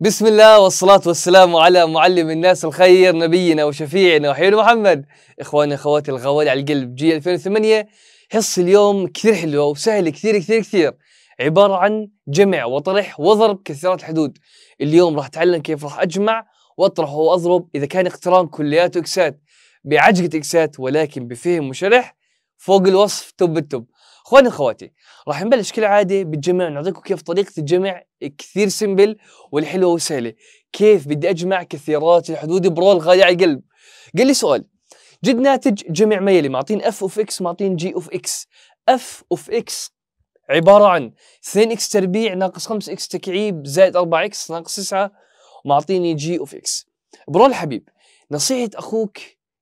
بسم الله والصلاة والسلام على معلم الناس الخير نبينا وشفيعنا وحبيبنا محمد إخواني أخواتي الغوالي على القلب جي 2008 حصة اليوم كثير حلوة وسهلة كثير كثير كثير عبارة عن جمع وطرح وضرب كثيرات الحدود اليوم راح أتعلم كيف راح أجمع وأطرح وأضرب إذا كان اقتران كلياته إكسات بعجقة إكسات ولكن بفهم وشرح فوق الوصف توب التوب اخواني اخواتي راح نبلش كالعاده بالجمع نعطيكم كيف طريقه الجمع كثير سمبل والحلوه وسهله كيف بدي اجمع كثيرات الحدود برول غالي على القلب قال لي سؤال جد ناتج جمع ميلي معطين اف اوف اكس معطين جي اوف اكس اف اوف اكس عباره عن 2 اكس تربيع ناقص 5 اكس تكعيب زائد 4 اكس ناقص 9 ومعطيني جي اوف اكس برول حبيب نصيحه اخوك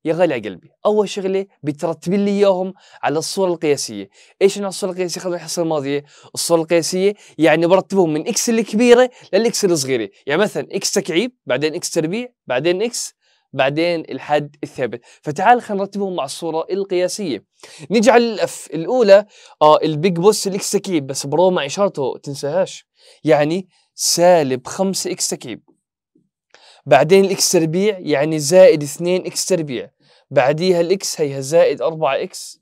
يا غالي على قلبي اول شغله بترتب لي اياهم على الصوره القياسيه ايش نوع الصوره القياسيه خلينا الحصه الماضيه الصوره القياسيه يعني برتبهم من اكس الكبيره للاكس الصغيره يعني مثلا اكس تكعيب بعدين اكس تربيع بعدين اكس بعدين الحد الثابت فتعال خلينا نرتبهم مع الصوره القياسيه نيجي على الاف الاولى اه البيج بوس الاكس تكعيب بس برو مع اشارته تنساهاش يعني سالب 5 اكس تكعيب بعدين الاكس تربيع يعني زائد 2 اكس تربيع بعديها الاكس هيها زائد 4 اكس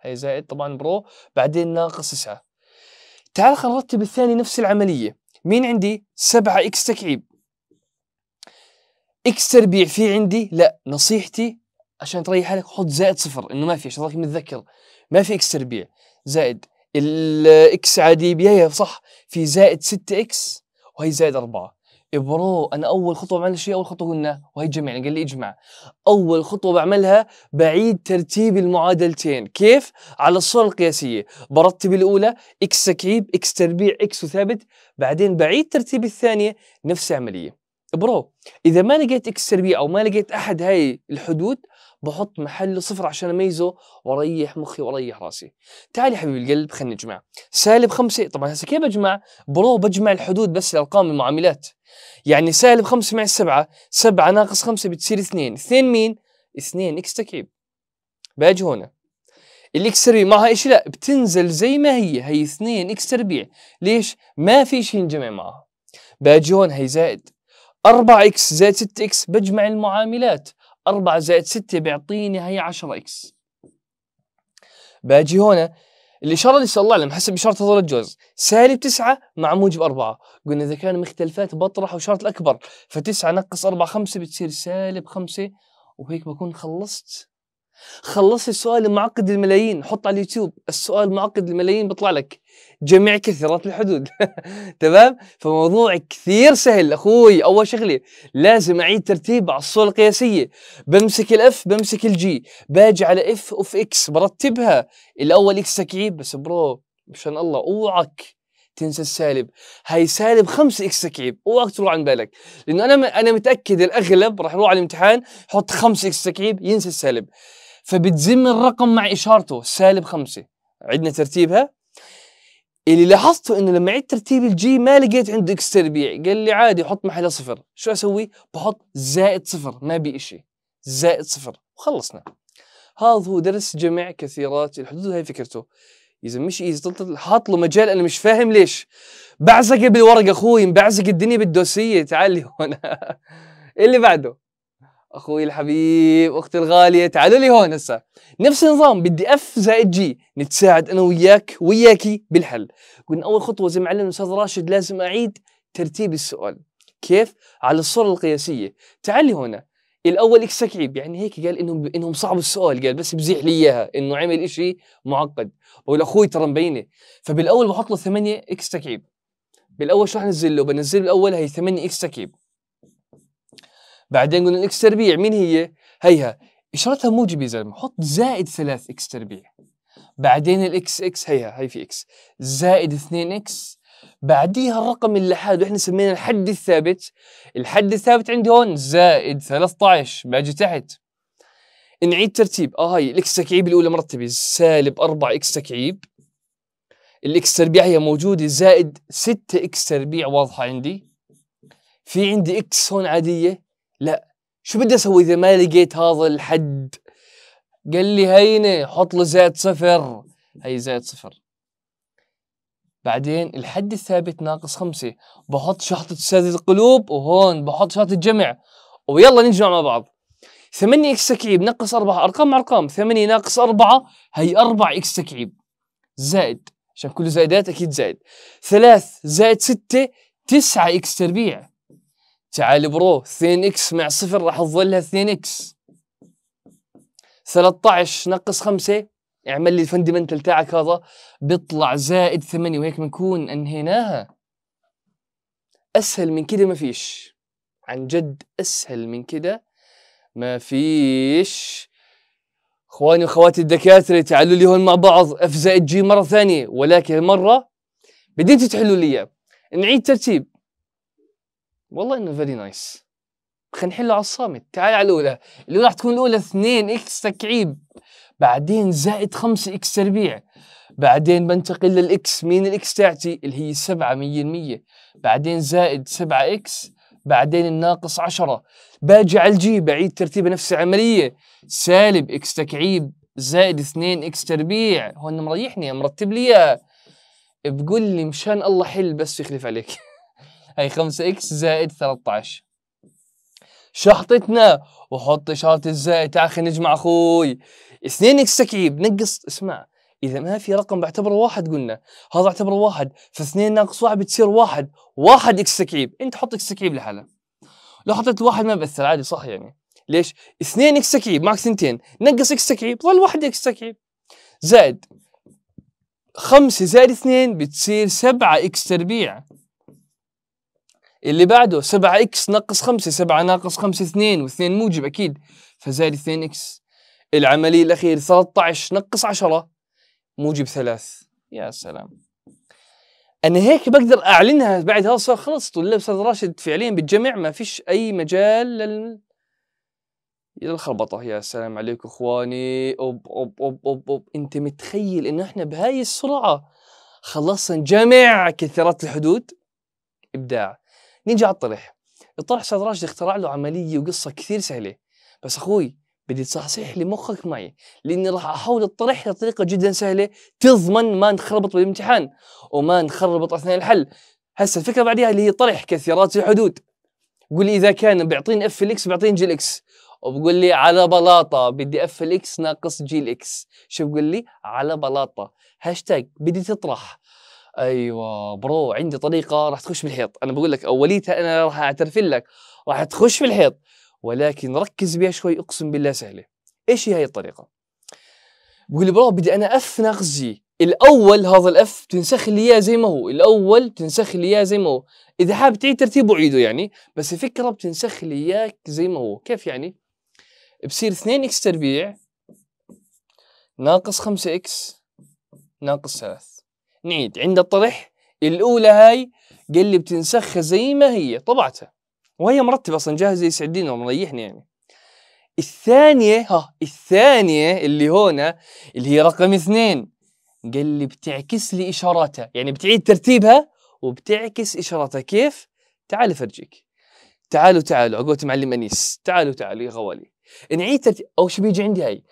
هي زائد طبعا برو بعدين ناقص 9 تعال خلينا نرتب الثاني نفس العمليه مين عندي 7 اكس تكعيب اكس تربيع في عندي لا نصيحتي عشان تريح حالك حط زائد صفر انه ما في عشان راك متذكر ما في اكس تربيع زائد الاكس عادي بيها صح في زائد 6 اكس وهي زائد 4 برو انا اول خطوه بعملها شيء اول خطوه قلنا وهي الجمع يعني قال لي اجمع اول خطوه بعملها بعيد ترتيب المعادلتين كيف على الصوره القياسيه برتب الاولى اكس تكعيب اكس تربيع اكس وثابت بعدين بعيد ترتيب الثانيه نفس العمليه برو اذا ما لقيت اكس تربيع او ما لقيت احد هاي الحدود بحط محله صفر عشان اميزه واريح مخي واريح راسي تعال يا حبيب القلب خلينا نجمع سالب خمسة طبعا هسه كيف بجمع برو بجمع الحدود بس الارقام المعاملات يعني سالب 5 مع 7 7 ناقص 5 بتصير 2 2 مين 2 اكس تكعيب باجي هنا الاكس تربيع معها شيء لا بتنزل زي ما هي هي 2 اكس تربيع ليش ما في شيء ينجمع معها باجي هون هي زائد 4 اكس زائد 6 اكس بجمع المعاملات 4 زائد 6 بيعطيني هي 10 اكس باجي هنا الإشارة اللي صلى لهم حسب إشارة هذول الجوز سالب تسعة مع موجب أربعة قلنا إذا كانوا مختلفات بطرح وإشارة الأكبر فتسعة نقص أربعة خمسة بتصير سالب خمسة وهيك بكون خلصت خلص السؤال المعقد الملايين حط على اليوتيوب السؤال المعقد الملايين بيطلع لك جميع كثرات الحدود تمام فموضوع كثير سهل اخوي اول شغله لازم اعيد ترتيب على الصوره القياسيه بمسك الاف بمسك الجي باجي على اف اوف اكس برتبها الاول اكس تكعيب بس برو مشان الله اوعك تنسى السالب هاي سالب 5 اكس تكعيب اوعك تروح عن بالك لانه انا انا متاكد الاغلب راح يروح على الامتحان يحط 5 اكس تكعيب ينسى السالب فبتزم الرقم مع إشارته سالب خمسة عدنا ترتيبها اللي لاحظته انه لما عدت ترتيب الجي ما لقيت عنده اكس تربيع قال لي عادي حط محلها صفر شو اسوي بحط زائد صفر ما بي اشي زائد صفر وخلصنا هذا هو درس جمع كثيرات الحدود هاي فكرته اذا مش اذا حاط له مجال انا مش فاهم ليش بعزق بالورقه اخوي بعزق الدنيا بالدوسيه تعال لي هون اللي بعده اخوي الحبيب اختي الغاليه تعالوا لي هون هسه نفس النظام بدي اف زائد جي نتساعد انا وياك وياكي بالحل قلنا اول خطوه زي ما علمنا الاستاذ راشد لازم اعيد ترتيب السؤال كيف على الصوره القياسيه تعال لي هنا الاول اكس تكعيب يعني هيك قال انهم انهم صعبوا السؤال قال بس بزيح لي اياها انه عمل إشي معقد بقول اخوي ترى مبينه فبالاول بحط له 8 اكس تكعيب بالاول شو رح انزل له بنزل له الاول هي 8 اكس تكعيب بعدين قلنا الاكس تربيع مين هي؟ هيها اشارتها موجبه يا زلمه حط زائد 3 اكس تربيع بعدين الاكس اكس هيها هي في اكس زائد 2 اكس بعديها الرقم اللي حاده احنا سميناه الحد الثابت الحد الثابت عندي هون زائد 13 باجي تحت نعيد ترتيب اه هي الاكس تكعيب الاولى مرتبه سالب 4 اكس تكعيب الاكس تربيع هي موجوده زائد 6 اكس تربيع واضحه عندي في عندي اكس هون عاديه لا شو بدي اسوي اذا ما لقيت هذا الحد قال لي هينه حط له زائد صفر هي زائد صفر بعدين الحد الثابت ناقص خمسة بحط شحطة سادة القلوب وهون بحط شحطة جمع ويلا نجمع مع بعض ثمانية اكس تكعيب ناقص أربعة ارقام ارقام ثمانية ناقص أربعة هي أربعة اكس تكعيب زائد عشان كله زائدات اكيد زائد ثلاث زائد ستة تسعة اكس تربيع تعال برو 2 اكس مع صفر راح تظلها 2 اكس 13 ناقص 5 اعمل لي الفندمنتال تاعك هذا بيطلع زائد 8 وهيك بنكون انهيناها اسهل من كده ما فيش عن جد اسهل من كده ما فيش اخواني واخواتي الدكاتره تعالوا لي هون مع بعض اف زائد جي مره ثانيه ولكن المره بديتوا تحلوا لي اياه نعيد ترتيب والله انه فيري نايس خلينا نحله على الصامت تعال على الاولى اللي راح تكون الاولى 2 اكس تكعيب بعدين زائد 5 اكس تربيع بعدين بنتقل للاكس مين الاكس تاعتي اللي هي 7 100% بعدين زائد 7 اكس بعدين الناقص 10 باجي على الجي بعيد ترتيب نفس العمليه سالب اكس تكعيب زائد 2 اكس تربيع هون مريحني مرتب لي اياه بقول لي مشان الله حل بس يخلف عليك هي 5 اكس زائد 13 شحطتنا وحط اشاره الزائد تعال خلينا نجمع اخوي 2 اكس تكعيب نقص اسمع اذا ما في رقم بعتبره واحد قلنا هذا اعتبره واحد فاثنين ناقص واحد بتصير واحد واحد اكس تكعيب انت حط اكس تكعيب لحالها لو حطيت واحد ما بأثر عادي صح يعني ليش؟ 2 اكس تكعيب معك ثنتين نقص اكس تكعيب ظل واحد اكس تكعيب زائد 5 زائد 2 بتصير 7 اكس تربيع اللي بعده 7 اكس ناقص 5 7 ناقص 5 2 و2 موجب اكيد فزائد 2 اكس العمليه الاخيره 13 ناقص 10 موجب 3 يا سلام انا هيك بقدر اعلنها بعد هذا صار خلص طلاب استاذ راشد فعليا بالجمع ما فيش اي مجال لل للخربطة يا سلام عليكم اخواني اوب اوب اوب اوب, أوب. انت متخيل انه احنا بهاي السرعه خلصنا جميع كثرات الحدود ابداع نيجي على الطرح الطرح استاذ راشد اخترع له عمليه وقصه كثير سهله بس اخوي بدي تصحصح لي مخك معي لاني راح احول الطرح لطريقه جدا سهله تضمن ما نخربط بالامتحان وما نخربط اثناء الحل هسه الفكره بعديها اللي هي طرح كثيرات الحدود قول لي اذا كان بيعطيني اف الاكس بيعطيني جي الاكس وبقول لي على بلاطه بدي اف الاكس ناقص جي الاكس شو بقول لي على بلاطه هاشتاج بدي تطرح ايوه برو عندي طريقه راح تخش في الحيط انا بقول لك اوليتها انا راح اعترف لك راح تخش في الحيط ولكن ركز بها شوي اقسم بالله سهله ايش هي هاي الطريقه بقول لي برو بدي انا اف نغزي الاول هذا الاف تنسخ لي اياه زي ما هو الاول تنسخ لي اياه زي ما هو اذا حاب تعيد ترتيبه عيده يعني بس الفكره بتنسخ لي اياك زي ما هو كيف يعني بصير 2 اكس تربيع ناقص 5 اكس ناقص 3 نعيد عند الطرح الأولى هاي قال لي بتنسخها زي ما هي طبعتها وهي مرتبة أصلا جاهزة يسعدني ومريحني يعني الثانية ها الثانية اللي هنا اللي هي رقم اثنين قال لي بتعكس لي إشاراتها يعني بتعيد ترتيبها وبتعكس إشاراتها كيف؟ تعال أفرجيك تعالوا تعالوا عقوة معلم أنيس تعالوا تعالوا يا غوالي نعيد ترتيب أو شو بيجي عندي هاي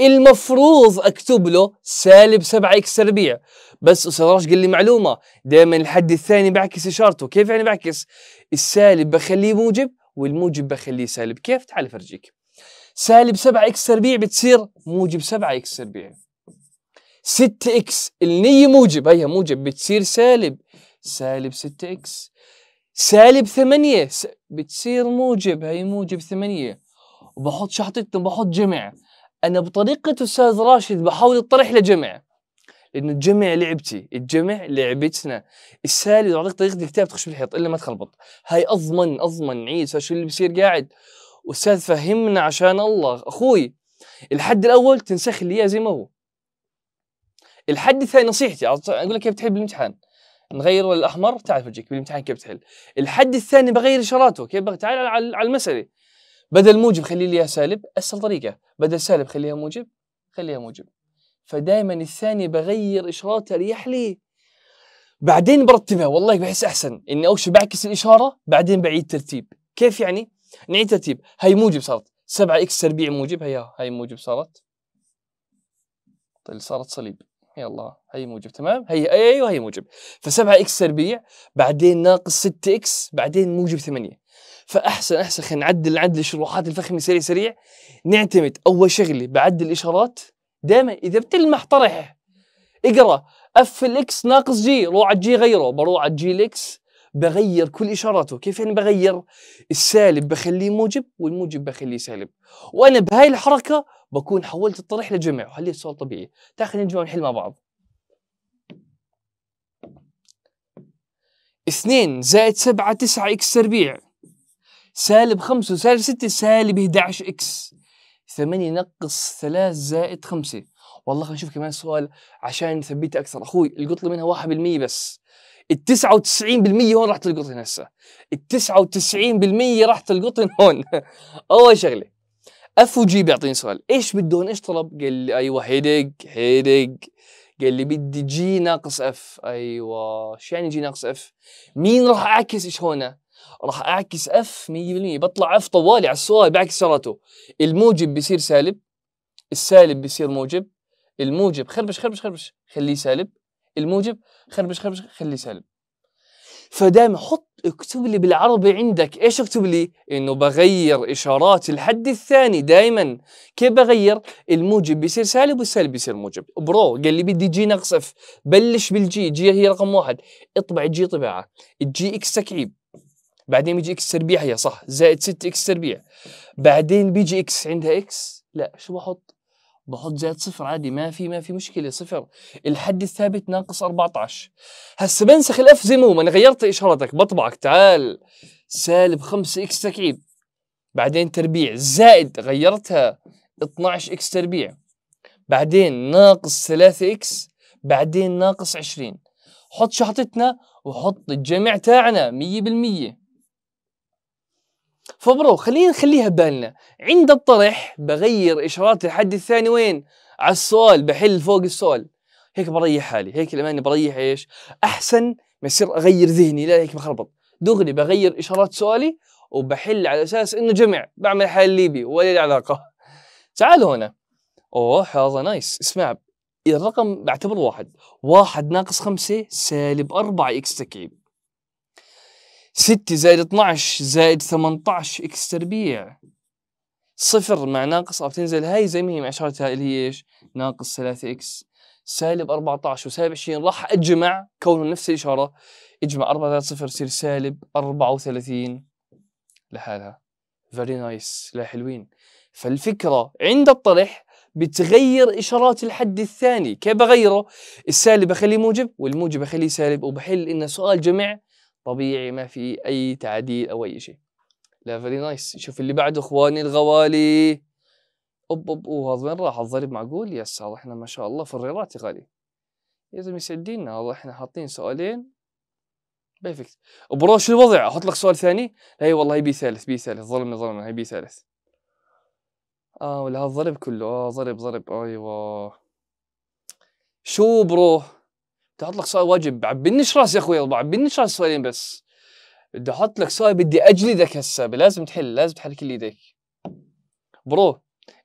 المفروض اكتب له سالب 7 اكس تربيع بس استاذ راشد قال لي معلومه دائما الحد الثاني بعكس اشارته كيف يعني بعكس السالب بخليه موجب والموجب بخليه سالب كيف تعال افرجيك سالب 7 اكس تربيع بتصير موجب 7 اكس تربيع 6 اكس النية موجب هيها موجب بتصير سالب سالب 6 اكس سالب 8 بتصير موجب هي موجب 8 وبحط شحطتهم بحط جمع انا بطريقه استاذ راشد بحاول اطرح لجمع لانه الجمع لعبتي الجمع لعبتنا السالي لو اعطيك طريقه الكتاب تخش بالحيط الا ما تخربط هاي اضمن اضمن عيد شو اللي بصير قاعد استاذ فهمنا عشان الله اخوي الحد الاول تنسخ لي اياه زي ما هو الحد الثاني نصيحتي اقول لك كيف تحل بالامتحان نغير الاحمر تعال وجهك بالامتحان كيف تحل الحد الثاني بغير اشاراته كيف تعال على المساله بدل موجب خلي ليها سالب اسهل طريقه بدل سالب خليها موجب خليها موجب فدائما الثانيه بغير اشاراتها اريح لي بعدين برتبها والله بحس احسن اني اول شيء بعكس الاشاره بعدين بعيد ترتيب كيف يعني نعيد ترتيب هي موجب صارت 7 اكس تربيع موجب هي هي موجب صارت طيب صارت صليب يلا هي موجب تمام هي ايوه هي موجب ف7 اكس تربيع بعدين ناقص 6 اكس بعدين موجب 8 فاحسن احسن خلينا نعدل نعدل الشروحات الفخمه سريع سريع نعتمد اول شغله بعدل الاشارات دائما اذا بتلمح طرح اقرا اف الاكس ناقص جي روح على جي غيره بروح على جي الاكس بغير كل اشاراته كيف يعني بغير السالب بخليه موجب والموجب بخليه سالب وانا بهاي الحركه بكون حولت الطرح لجمع وهلي السؤال طبيعي تعال خلينا نجمع ونحل مع بعض 2 زائد 7 9 اكس تربيع سالب 5 وسالب 6 سالب 11 اكس 8 نقص 3 زائد 5 والله خلينا نشوف كمان سؤال عشان نثبتها اكثر اخوي القط لي منها 1% بس ال 99% هون راح تلقط هسه ال 99% راح تلقطن هون اول شغله اف وجي بيعطيني سؤال ايش بده هون ايش طلب قال لي ايوه هيدج هيدج قال لي بدي جي ناقص اف ايوه شو يعني جي ناقص اف مين راح اعكس ايش هون راح اعكس اف 100% بطلع اف طوالي على السؤال بعكس شرطه الموجب بيصير سالب السالب بيصير موجب الموجب خربش خربش خربش خليه سالب الموجب خربش خربش خليه سالب فدام حط اكتب لي بالعربي عندك ايش اكتب لي انه بغير اشارات الحد الثاني دائما كيف بغير الموجب بيصير سالب والسالب بيصير موجب برو قال لي بدي جي نقص اف بلش بالجي جي هي رقم واحد اطبع الجي طباعه الجي اكس تكعيب بعدين بيجي اكس تربيع هي صح زائد 6 اكس تربيع بعدين بيجي اكس عندها اكس لا شو بحط بحط زائد صفر عادي ما في ما في مشكله صفر الحد الثابت ناقص 14 هسه بنسخ الاف زي ما هو ما انا غيرت اشارتك بطبعك تعال سالب 5 اكس تكعيب بعدين تربيع زائد غيرتها 12 اكس تربيع بعدين ناقص 3 اكس بعدين ناقص 20 حط شحطتنا وحط الجمع تاعنا 100% فبرو خلينا نخليها ببالنا عند الطرح بغير إشارات الحد الثاني وين على السؤال بحل فوق السؤال هيك بريح حالي هيك الأمانة بريح إيش أحسن ما يصير أغير ذهني لا هيك بخربط دغري بغير إشارات سؤالي وبحل على أساس إنه جمع بعمل حال ليبي ولا لي علاقة تعال هنا أوه هذا نايس اسمع الرقم بعتبره واحد واحد ناقص خمسة سالب أربعة إكس تكعيب 6 زائد 12 زائد 18 اكس تربيع صفر مع ناقص أو تنزل هاي زي ما هي مع شارتها اللي هي ايش؟ ناقص 3 اكس سالب 14 وسالب 20 راح اجمع كونه نفس الاشاره اجمع 4 3 0 يصير سالب 34 لحالها فيري نايس لا حلوين فالفكره عند الطرح بتغير اشارات الحد الثاني كيف بغيره السالب بخليه موجب والموجب بخليه سالب وبحل انه سؤال جمع طبيعي ما في اي تعديل او اي شيء لا فيري نايس شوف اللي بعده اخواني الغوالي اوب اوب اوه هذا وين راح الضرب معقول يس هذا احنا ما شاء الله فريرات يا غالي زلمه يسدينا هذا احنا حاطين سؤالين بيرفكت برو شو الوضع احط لك سؤال ثاني لا اي والله بي ثالث بي ثالث ظلم ظلم هي بي ثالث اه ولا هذا كله اه ظرب ظرب ايوه شو برو لك صاي واجب عبيني راس يا اخوي عبيني راس سؤالين بس بدي احط لك سؤال بدي اجلدك هسه لازم تحل لازم تحرك لي ايديك برو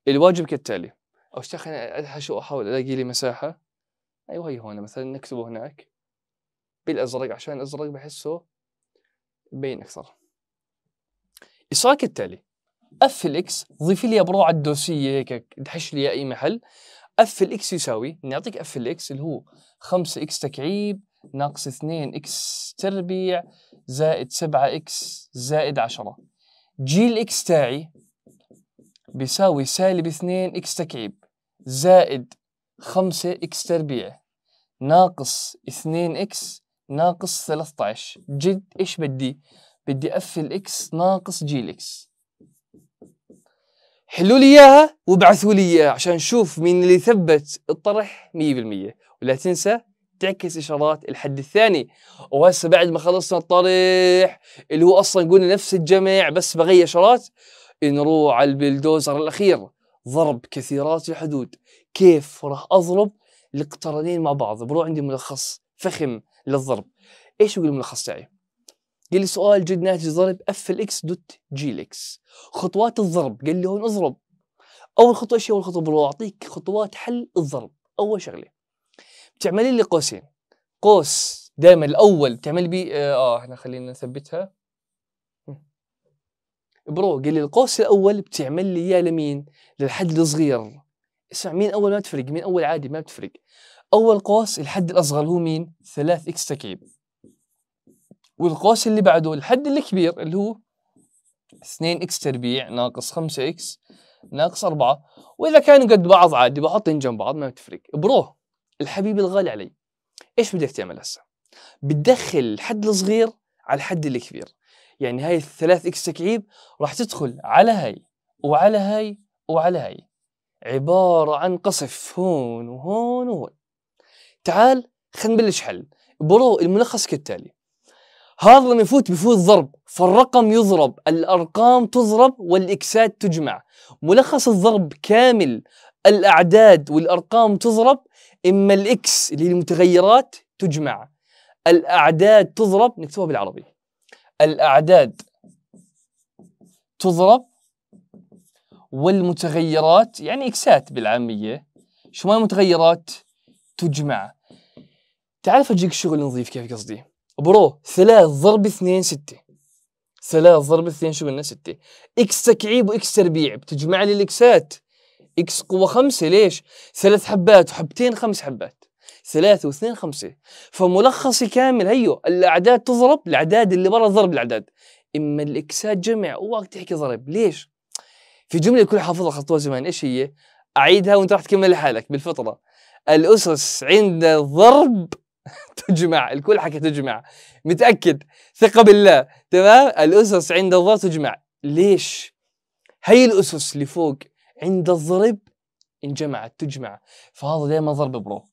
الواجب كالتالي او شيء خليني شو احاول الاقي لي مساحه ايوه هي هون مثلا نكتبه هناك بالازرق عشان الازرق بحسه بين اكثر السؤال كالتالي اف الاكس ضيف لي برو على الدوسيه هيك دحش لي اي محل اف الاكس يساوي نعطيك اف الاكس اللي هو 5 اكس تكعيب ناقص 2 اكس تربيع زائد 7 اكس زائد 10 جي الاكس تاعي بيساوي سالب 2 اكس تكعيب زائد 5 اكس تربيع ناقص 2 اكس ناقص 13 جد ايش بدي بدي اف الاكس ناقص جي الاكس حلوا لي اياها وابعثوا لي اياها عشان نشوف مين اللي ثبت الطرح 100% ولا تنسى تعكس اشارات الحد الثاني وهسه بعد ما خلصنا الطرح اللي هو اصلا قلنا نفس الجمع بس بغير اشارات نروح على البلدوزر الاخير ضرب كثيرات الحدود كيف راح اضرب الاقترانين مع بعض بروح عندي ملخص فخم للضرب ايش يقول الملخص تاعي قال لي سؤال جد ناتج ضرب اف الاكس دوت جي الاكس خطوات الضرب قال لي هون اضرب اول خطوه ايش اول خطوه اعطيك خطوات حل الضرب اول شغله بتعملي لي قوسين قوس دائما الاول بتعمل بي اه, آه، احنا خلينا نثبتها برو قال لي القوس الاول بتعمل لي اياه لمين؟ للحد الصغير اسمع مين اول ما تفرق مين اول عادي ما بتفرق اول قوس الحد الاصغر هو مين؟ 3 اكس تكعيب والقوس اللي بعده الحد الكبير اللي هو 2 اكس تربيع ناقص 5 اكس ناقص 4 واذا كانوا قد بعض عادي بحطهم جنب بعض ما بتفرق برو الحبيب الغالي علي ايش بدك تعمل هسه بتدخل الحد الصغير على الحد الكبير يعني هاي الثلاث اكس تكعيب راح تدخل على هاي وعلى هاي وعلى هاي عبارة عن قصف هون وهون وهون تعال خلينا نبلش حل برو الملخص كالتالي هذا لما يفوت بفوت ضرب فالرقم يضرب الأرقام تضرب والإكسات تجمع ملخص الضرب كامل الأعداد والأرقام تضرب إما الإكس اللي هي المتغيرات تجمع الأعداد تضرب نكتبها بالعربي الأعداد تضرب والمتغيرات يعني إكسات بالعامية شو ما المتغيرات تجمع تعرف أجيك شغل نظيف كيف قصدي برو ثلاث ضرب اثنين ستة ثلاث ضرب اثنين شو قلنا ستة اكس تكعيب واكس تربيع بتجمع لي الاكسات اكس قوة خمسة ليش؟ ثلاث حبات وحبتين خمس حبات ثلاثة واثنين خمسة فملخصي كامل هيو الأعداد تضرب الأعداد اللي برا ضرب الأعداد إما الإكسات جمع وقت تحكي ضرب ليش؟ في جملة كل حافظها خطوة زمان إيش هي؟ أعيدها وأنت راح تكمل لحالك بالفطرة الأسس عند الضرب تجمع الكل حكى تجمع متأكد ثقة بالله تمام الأسس عند الضرب تجمع ليش هي الأسس اللي فوق عند الضرب انجمعت تجمع فهذا دائما ضرب برو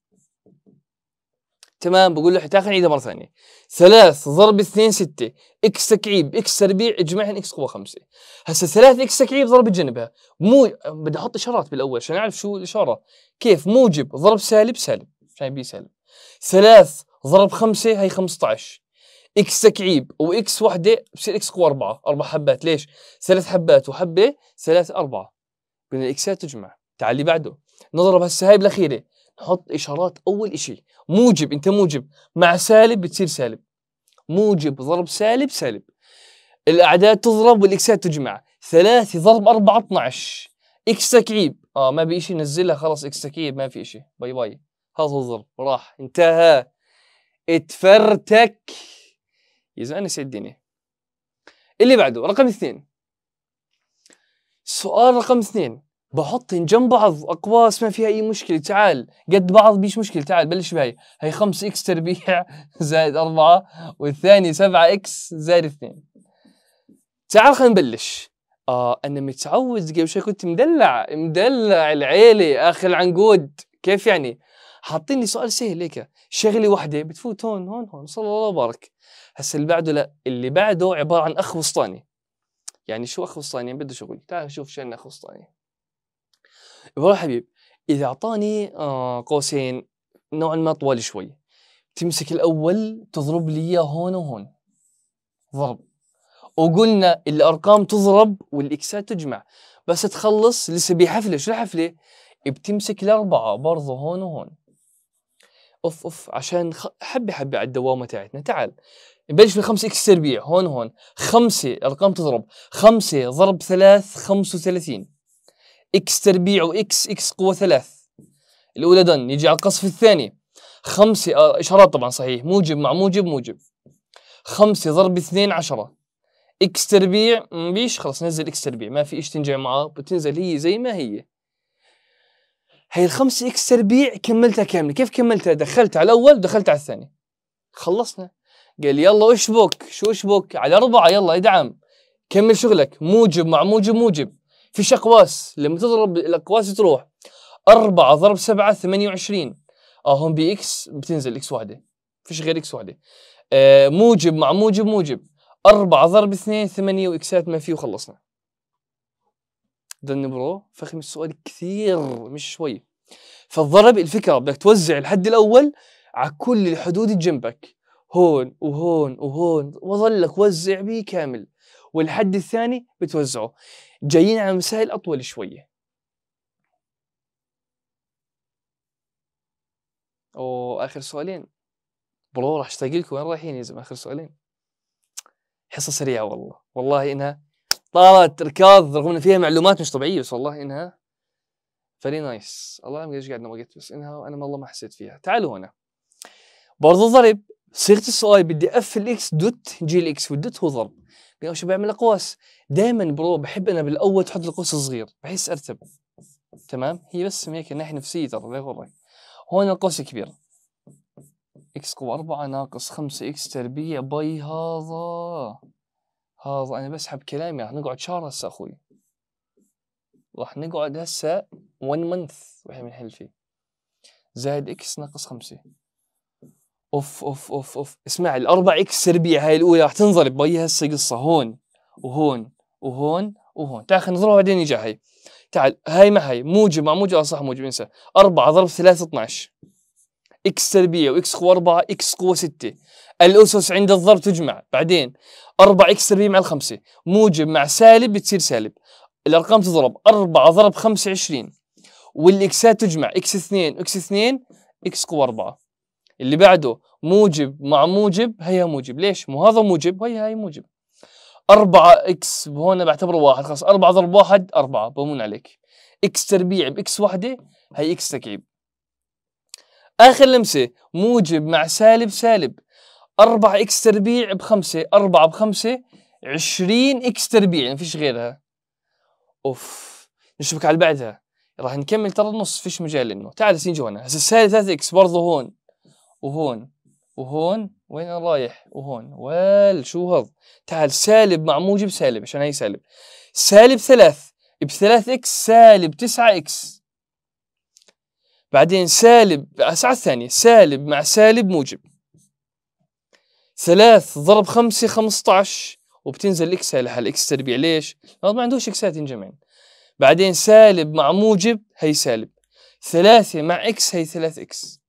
تمام بقول له تاخذ نعيدها مره ثانيه ثلاث ضرب اثنين ستة اكس تكعيب اكس تربيع اجمعهن اكس قوه خمسة هسا ثلاث اكس تكعيب ضرب جنبها مو بدي احط اشارات بالاول عشان اعرف شو الاشاره كيف موجب ضرب سالب سالب عشان يبي سالب ثلاث ضرب خمسة هي 15 اكس تكعيب واكس وحده بصير اكس قوى اربعه اربع حبات ليش؟ ثلاث حبات وحبه ثلاث اربعه بين الاكسات تجمع تعال اللي بعده نضرب هسه هاي بالاخيره نحط اشارات اول إشي موجب انت موجب مع سالب بتصير سالب موجب ضرب سالب سالب الاعداد تضرب والاكسات تجمع ثلاثة ضرب أربعة 12 اكس تكعيب اه ما في اشي نزلها خلاص اكس تكعيب ما في اشي باي باي هزر راح انتهى اتفرتك انا نسي الدنيا اللي بعده رقم اثنين سؤال رقم اثنين بحطهم جنب بعض اقواس ما فيها اي مشكله تعال قد بعض بيش مشكله تعال بلش بهاي هي 5 اكس تربيع زائد 4 والثانيه 7 اكس زائد 2 تعال خلينا نبلش اه انا متعود قبل شوي كنت مدلع مدلع العيله اخي العنقود كيف يعني حاطين لي سؤال سهل هيك شغله واحده بتفوت هون هون هون صلى الله وبارك هسا اللي بعده لا اللي بعده عباره عن اخ وسطاني يعني شو اخ وسطاني بده شغل تعال شوف شو اخ وسطاني ابراهيم حبيب اذا اعطاني آه قوسين نوعا ما طوال شوي تمسك الاول تضرب لي اياه هون وهون ضرب وقلنا الارقام تضرب والاكسات تجمع بس تخلص لسه بحفله شو الحفله بتمسك الاربعه برضه هون وهون اوف اوف عشان حبه حبه على الدوامه تاعتنا تعال نبلش في 5 اكس تربيع هون هون خمسه ارقام تضرب خمسه ضرب ثلاث 35 اكس تربيع واكس اكس قوه ثلاث الاولى دن نيجي على القصف الثاني خمسه آه، اشارات طبعا صحيح موجب مع موجب موجب خمسه ضرب اثنين عشره اكس تربيع مبيش خلص نزل اكس تربيع ما في ايش تنجمع معاه بتنزل هي زي ما هي هي الخمس اكس تربيع كملتها كامله كيف كملتها دخلت على الاول دخلت على الثاني خلصنا قال يلا وش بوك شو وش بوك على أربعة يلا ادعم كمل شغلك موجب مع موجب موجب فيش أقواس لما تضرب الأقواس تروح أربعة ضرب سبعة ثمانية وعشرين اه هون بي إكس بتنزل إكس واحدة فيش غير إكس واحدة آه موجب مع موجب موجب أربعة ضرب اثنين ثمانية وإكسات ما فيه وخلصنا ذا برو فخم السؤال كثير مش شوي فالضرب الفكره بدك توزع الحد الاول على كل الحدود اللي جنبك هون وهون وهون وظلك وزع به كامل والحد الثاني بتوزعه جايين على مسائل اطول شويه واخر سؤالين برو راح اشتاق لكم وين رايحين يا زلمه اخر سؤالين حصه سريعه والله والله انها طارت ركاض رغم ان فيها معلومات مش طبيعيه بس والله انها فيري نايس الله اعلم ايش قاعد وقت بس انها انا والله ما حسيت فيها تعالوا هنا برضه ضرب صيغه السؤال بدي اف الاكس دوت جي الاكس والدوت هو ضرب قال شو بعمل اقواس دائما برو بحب انا بالاول تحط القوس صغير بحس ارتب تمام هي بس هيك الناحيه النفسيه ترى لا يغرك هون القوس كبير اكس قوة 4 ناقص 5 اكس تربيع باي هذا خلاص انا بسحب كلامي راح نقعد شهر هسه اخوي راح نقعد هسه 1 مانث واحنا بنحل فيه زائد اكس ناقص 5 اوف اوف اوف اوف اسمع الاربع اكس تربيع هاي الاولى راح تنضرب بي هسه قصه هون وهون وهون وهون تعال خلينا نضربها بعدين يجي هاي تعال هاي مع هاي موجب مع موجب صح موجب انسى 4 ضرب 3 12 اكس تربيع واكس قوه 4 اكس قوه 6 الأسس عند الضرب تجمع بعدين 4 إكس تربيع مع الخمسة موجب مع سالب بتصير سالب الأرقام تضرب 4 ضرب 5 20 والإكسات تجمع إكس 2 إكس 2 إكس قوة 4 اللي بعده موجب مع موجب هيا موجب ليش؟ مو هذا موجب وهي هي موجب 4 إكس هون بعتبره واحد خلص 4 ضرب 1 4 بمون عليك إكس تربيع بإكس وحدة هي إكس تكعيب آخر لمسة موجب مع سالب سالب 4 اكس تربيع بخمسة 4 بخمسة 20 اكس تربيع ما فيش غيرها اوف نشبك على اللي بعدها راح نكمل ترى النص فيش مجال انه تعال سين جوانا هسه السالب 3 اكس برضه هون وهون وهون وين انا رايح وهون وال شو هذا تعال سالب مع موجب سالب عشان هي سالب سالب 3 ب 3 اكس سالب 9 اكس بعدين سالب ساعة الثانيه سالب مع سالب موجب ثلاث ضرب خمسة 15 وبتنزل اكس لحال الاكس تربيع ليش؟ لأنه ما عندوش اكسات ينجمعن بعدين سالب مع موجب هي سالب ثلاثة مع اكس هي ثلاث اكس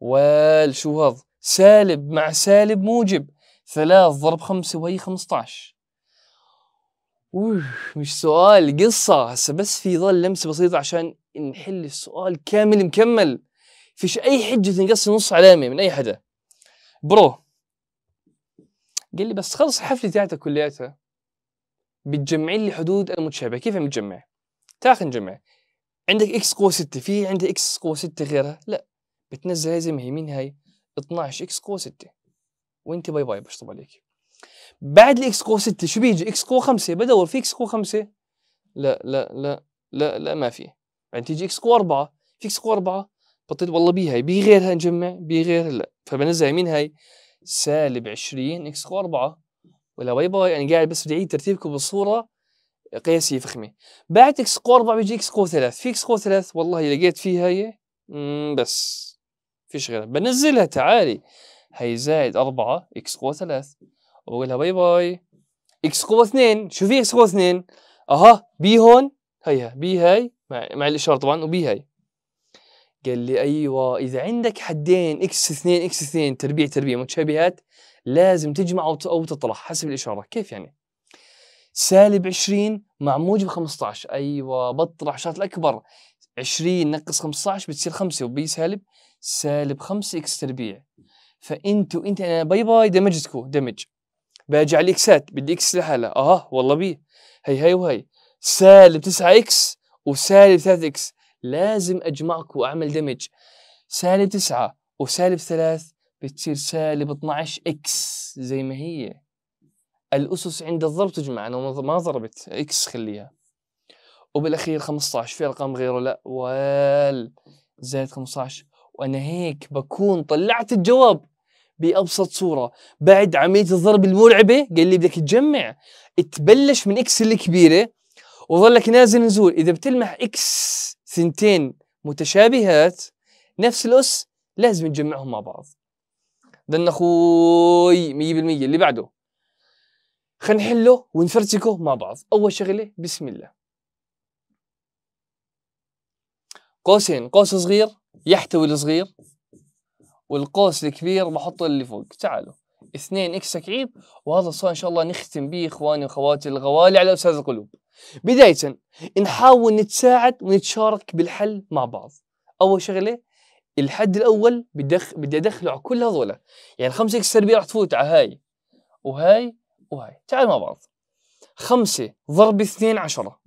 وال شو هذا؟ سالب مع سالب موجب ثلاث ضرب خمسة وهي 15 اوه مش سؤال قصة هسه بس في ظل لمسة بسيطة عشان نحل السؤال كامل مكمل فيش أي حجة تنقص نص علامة من أي حدا برو قال لي بس خلص الحفله تاعتك كلياتها بتجمع لي حدود المتشابهه كيف بتجمع تعال نجمع عندك اكس قوة 6 في عندك اكس قوة 6 غيرها لا بتنزل هاي زي ما هي مين هاي 12 اكس قوة 6 وانت باي باي بشطب عليك بعد الاكس قوة 6 شو بيجي اكس قوة 5 بدور في اكس قوة 5 لا لا لا لا لا ما في بعدين تيجي اكس قوة 4 في اكس قوة 4 بطيت والله بي هاي بي غيرها نجمع بي غير لا فبنزل مين هاي سالب 20 اكس كوار 4 ولا باي باي انا قاعد بس بدي اعيد ترتيبكم بصوره قياسيه فخمه بعد اكس 4 بيجي اكس 3 في اكس 3 والله لقيت فيها هي بس فيش غيرها بنزلها تعالي هي زائد 4 اكس 3 وبقول لها باي باي اكس 2 شو في اكس 2 اها بي هون هيها بي هاي مع, مع الاشاره طبعا وبي هاي قال لي ايوه اذا عندك حدين اكس 2 اكس 2 تربيع تربيع متشابهات لازم تجمع او تطرح حسب الاشاره كيف يعني سالب 20 مع موجب 15 ايوه بطرح الشرط الاكبر 20 نقص 15 بتصير 5 وبي سالب سالب 5 اكس تربيع فانت وانت انا باي باي دمجتكو دمج باجي على الاكسات بدي اكس لحالها اه والله بي هي هي وهي سالب 9 اكس وسالب 3 اكس لازم اجمعك واعمل دمج سالب 9 وسالب 3 بتصير سالب 12 اكس زي ما هي الاسس عند الضرب تجمع انا ما ضربت اكس خليها وبالاخير 15 في ارقام غيره لا وال زائد 15 وانا هيك بكون طلعت الجواب بابسط صوره بعد عمليه الضرب المرعبه قال لي بدك تجمع تبلش من اكس الكبيره وظلك نازل نزول اذا بتلمح اكس ثنتين متشابهات نفس الأس لازم نجمعهم مع بعض ده أخوي مية بالمية اللي بعده خلينا نحله ونفرتكه مع بعض أول شغلة بسم الله قوسين قوس صغير يحتوي الصغير والقوس الكبير بحطه اللي فوق تعالوا اثنين اكس تكعيب وهذا الصوت ان شاء الله نختم به اخواني واخواتي الغوالي على استاذ القلوب بداية نحاول نتساعد ونتشارك بالحل مع بعض أول شغلة الحد الأول بدخ... بدي أدخله على كل هذول يعني خمسة إكس تربيع رح تفوت على هاي وهاي وهاي تعال مع بعض خمسة ضرب اثنين عشرة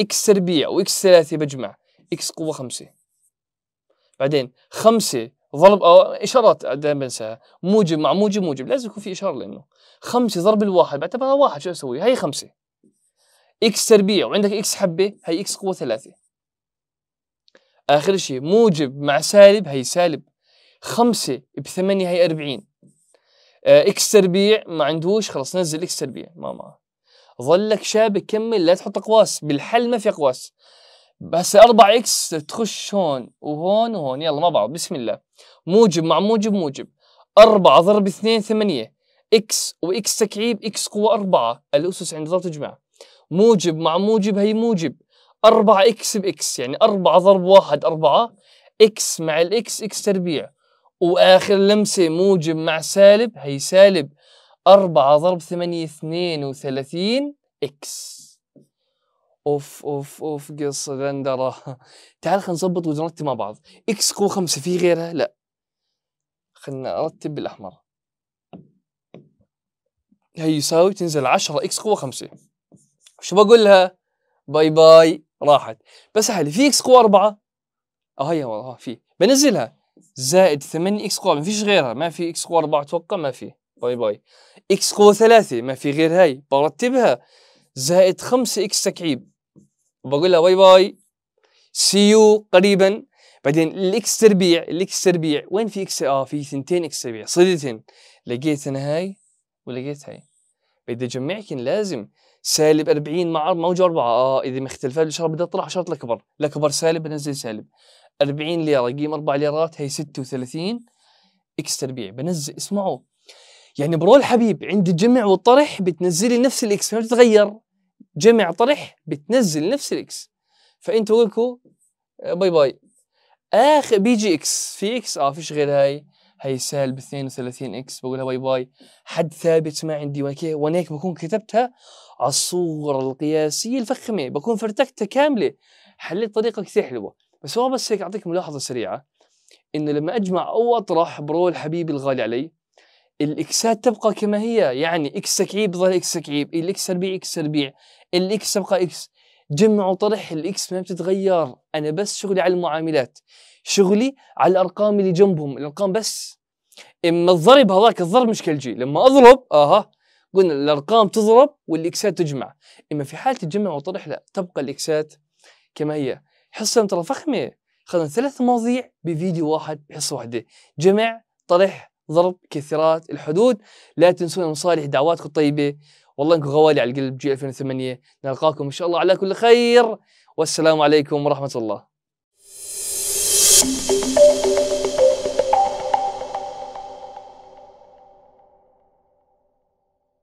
إكس تربيع وإكس ثلاثة بجمع إكس قوة خمسة بعدين خمسة ضرب أو إشارات دائما بنساها موجب مع موجب موجب لازم يكون في إشارة لأنه خمسة ضرب الواحد بعتبرها واحد شو أسوي هي خمسة اكس تربيع وعندك اكس حبه هي اكس قوه ثلاثه اخر شيء موجب مع سالب هي سالب خمسة بثمانية هي اربعين اكس آه، تربيع ما عندوش خلص نزل اكس تربيع ما ما ظلك شابك كمل لا تحط اقواس بالحل ما في اقواس بس 4 اكس تخش هون وهون وهون يلا مع بعض بسم الله موجب مع موجب موجب 4 ضرب 2 8 اكس واكس تكعيب اكس قوة 4 الاسس عند ضرب تجمع موجب مع موجب هي موجب 4 اكس باكس يعني 4 ضرب 1 4 اكس مع الاكس اكس تربيع واخر لمسه موجب مع سالب هي سالب 4 ضرب 8 32 اكس اوف اوف اوف قص غندرة تعال خلينا نظبط ونرتب مع بعض اكس قوة 5 في غيرها؟ لا خلينا نرتب بالاحمر هي يساوي تنزل 10 اكس قوة 5 شو بقول لها؟ باي باي راحت بس لي في اكس قوة 4 اه هي والله آه، في بنزلها زائد 8 اكس قوة ما فيش غيرها ما في اكس قوة 4 اتوقع ما في باي باي اكس قوة 3 ما في غير هاي برتبها زائد 5 اكس تكعيب وبقول لها باي باي سي يو قريبا بعدين الاكس تربيع الاكس تربيع وين في اكس اه في ثنتين اكس تربيع صيدتين لقيت انا هاي ولقيت هاي بدي اجمعكن لازم سالب 40 مع موجة 4 اه اذا ما اختلفت الاشاره بدها تطلع شرط الاكبر الاكبر سالب بنزل سالب 40 ليره قيم 4 ليرات هي 36 اكس تربيع بنزل اسمعوا يعني برو الحبيب عند الجمع والطرح بتنزلي نفس الاكس ما بتتغير جمع طرح بتنزل نفس الاكس فانتوا لكم آه، باي باي اخر بيجي اكس في اكس اه فيش غير هاي هي سالب 32 اكس بقولها باي باي حد ثابت ما عندي وانا هيك بكون كتبتها الصورة القياسية الفخمة بكون فرتكتها كاملة حليت طريقة كثير حلوة بس هو بس هيك أعطيك ملاحظة سريعة إنه لما أجمع أو أطرح برول حبيبي الغالي علي الاكسات تبقى كما هي يعني اكس تكعيب ظل اكس تكعيب الاكس ربيع اكس ربيع الاكس تبقى اكس جمع وطرح الاكس ما بتتغير انا بس شغلي على المعاملات شغلي على الارقام اللي جنبهم الارقام بس اما الضرب هذاك الضرب مش كالجي لما اضرب اها قلنا الارقام تضرب والاكسات تجمع اما في حاله الجمع والطرح لا تبقى الاكسات كما هي حصه ترى فخمه اخذنا ثلاث مواضيع بفيديو واحد بحصه واحده جمع طرح ضرب كثرات الحدود لا تنسون مصالح دعواتكم الطيبه والله انكم غوالي على القلب جي 2008 نلقاكم ان شاء الله على كل خير والسلام عليكم ورحمه الله